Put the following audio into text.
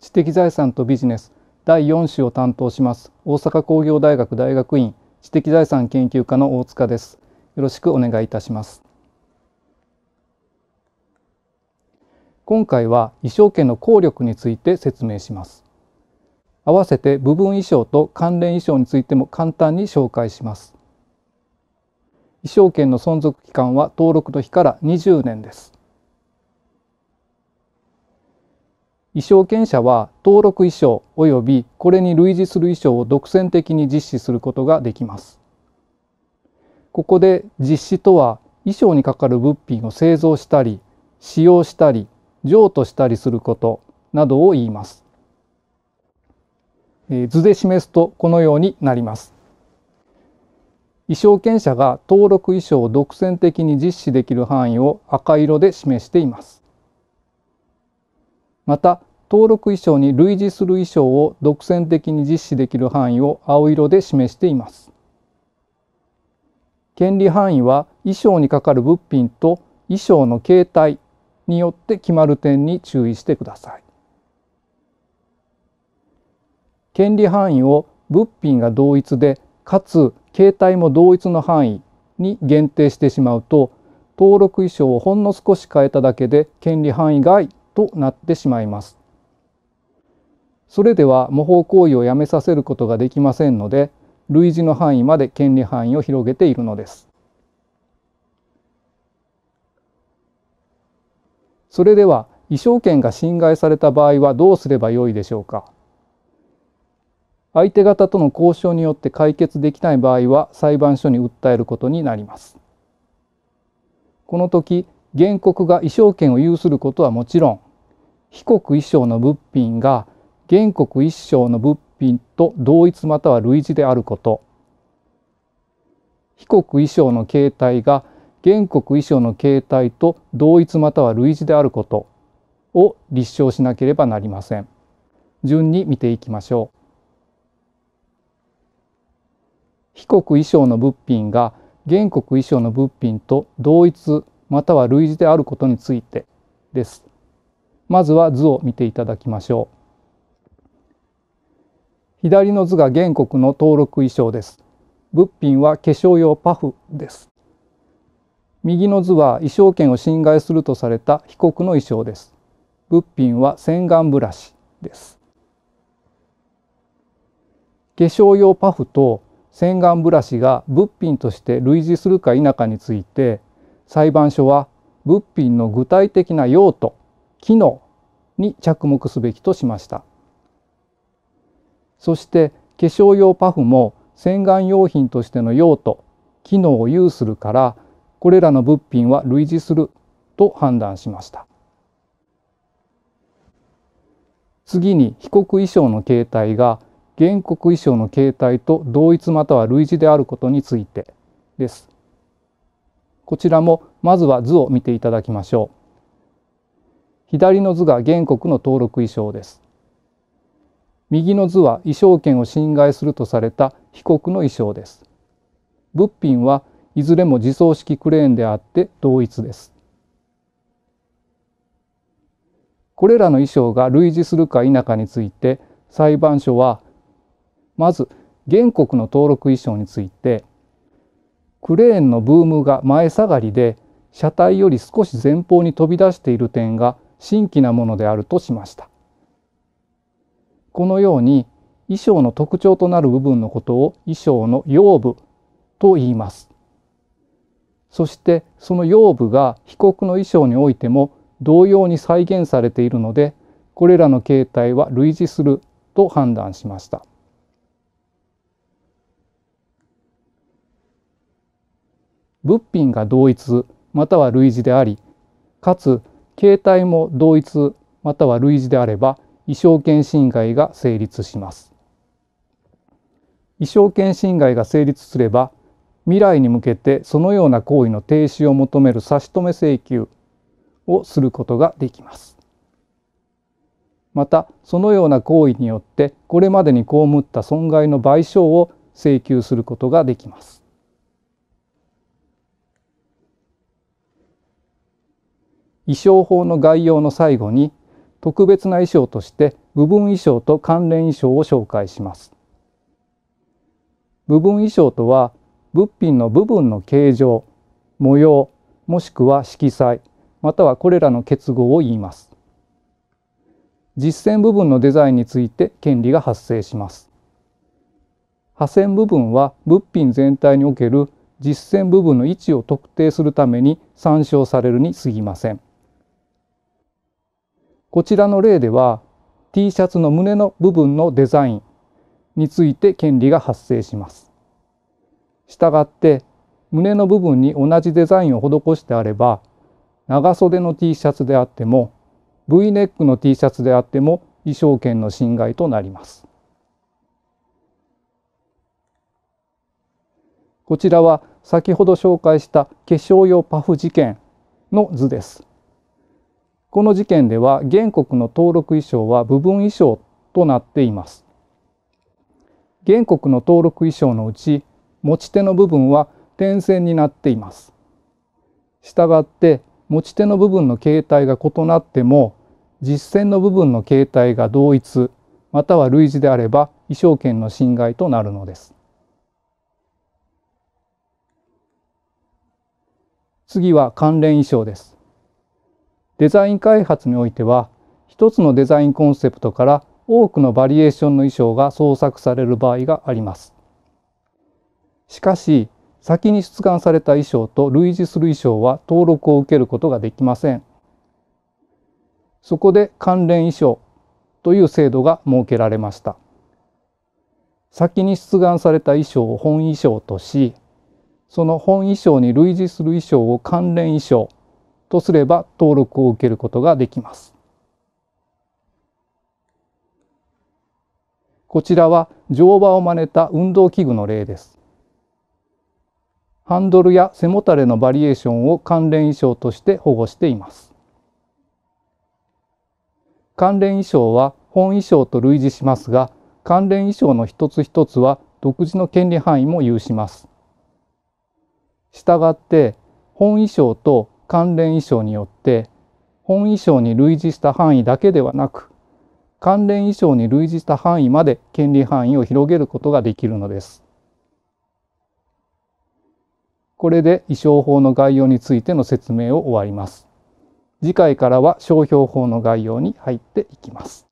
知的財産とビジネス第4週を担当します大阪工業大学大学院知的財産研究科の大塚ですよろしくお願いいたします今回は衣装権の効力について説明します合わせて部分衣装と関連衣装についても簡単に紹介します衣装権の存続期間は登録の日から20年です衣装権者は登録衣装及びこれに類似する衣装を独占的に実施することができます。ここで実施とは衣装にかかる物品を製造したり使用したり譲渡したりすることなどを言います。図で示すとこのようになります。衣装権者が登録衣装を独占的に実施できる範囲を赤色で示しています。また登録衣装に類似する衣装を独占的に実施できる範囲を青色で示しています。権利範囲は衣装にかかる物品と衣装の形態によって決まる点に注意してください。権利範囲を物品が同一でかつ形態も同一の範囲に限定してしまうと登録衣装をほんの少し変えただけで権利範囲外となってしまいます。それでは模倣行為をやめさせることができませんので類似の範囲まで権利範囲を広げているのです。それでは衣装権が侵害された場合はどうすればよいでしょうか相手方との交渉によって解決できない場合は裁判所に訴えることになりますこの時原告が衣装権を有することはもちろん被告一生の物品が原告一生の物品と同一または類似であること被告一生の形態が原告一生の形態と同一または類似であることを立証しなければなりません。順に見ていきましょう。被告一生の物品が原告一生の物品と同一または類似であることについてです。まずは図を見ていただきましょう左の図が原告の登録衣装です物品は化粧用パフです右の図は衣装権を侵害するとされた被告の衣装です物品は洗顔ブラシです化粧用パフと洗顔ブラシが物品として類似するか否かについて裁判所は物品の具体的な用途機能に着目すべきとしましたそして化粧用パフも洗顔用品としての用途機能を有するからこれらの物品は類似すると判断しました次に被告衣装の形態が原告衣装の形態と同一または類似であることについてですこちらもまずは図を見ていただきましょう左の図が原告の登録意匠です右の図は意匠権を侵害するとされた被告の意匠です物品はいずれも自走式クレーンであって同一ですこれらの衣装が類似するか否かについて裁判所はまず原告の登録衣装についてクレーンのブームが前下がりで車体より少し前方に飛び出している点が新規なものであるとしました。このように衣装の特徴となる部分のことを衣装の腰部と言います。そしてその腰部が被告の衣装においても同様に再現されているのでこれらの形態は類似すると判断しました。物品が同一または類似でありかつ形態も同一または類似であれば意証権侵害が成立します意証権侵害が成立すれば未来に向けてそのような行為の停止を求める差し止め請求をすることができますまたそのような行為によってこれまでに被った損害の賠償を請求することができます衣装法の概要の最後に特別な衣装として部分衣装と関連衣装を紹介します。部分衣装とは物品の部分の形状、模様、もしくは色彩、またはこれらの結合を言います。実践部分のデザインについて権利が発生します。破線部分は物品全体における実践部分の位置を特定するために参照されるに過ぎません。こちらの例では T シャツの胸の部分のデザインについて権利が発生します。したがって胸の部分に同じデザインを施してあれば長袖の T シャツであっても V ネックの T シャツであっても衣装権の侵害となります。こちらは先ほど紹介した化粧用パフ事件の図です。この事件では原告の登録衣装は部分衣装となっています。原告の登録衣装のうち持ち手の部分は点線になっています。したがって持ち手の部分の形態が異なっても実践の部分の形態が同一または類似であれば衣装権の侵害となるのです。次は関連衣装です。デザイン開発においては一つのデザインコンセプトから多くのバリエーションの衣装が創作される場合があります。しかし先に出願された衣装と類似する衣装は登録を受けることができません。そこで関連衣装という制度が設けられました。先に出願された衣装を本衣装としその本衣装に類似する衣装を関連衣装とすれば登録を受けることができます。こちらは乗馬を真似た運動器具の例です。ハンドルや背もたれのバリエーションを関連衣装として保護しています。関連衣装は本衣装と類似しますが、関連衣装の一つ一つは独自の権利範囲も有します。したがって、本衣装と関連衣装によって本衣装に類似した範囲だけではなく関連衣装に類似した範囲まで権利範囲を広げることができるのです。これで衣装法の概要についての説明を終わります。次回からは商標法の概要に入っていきます。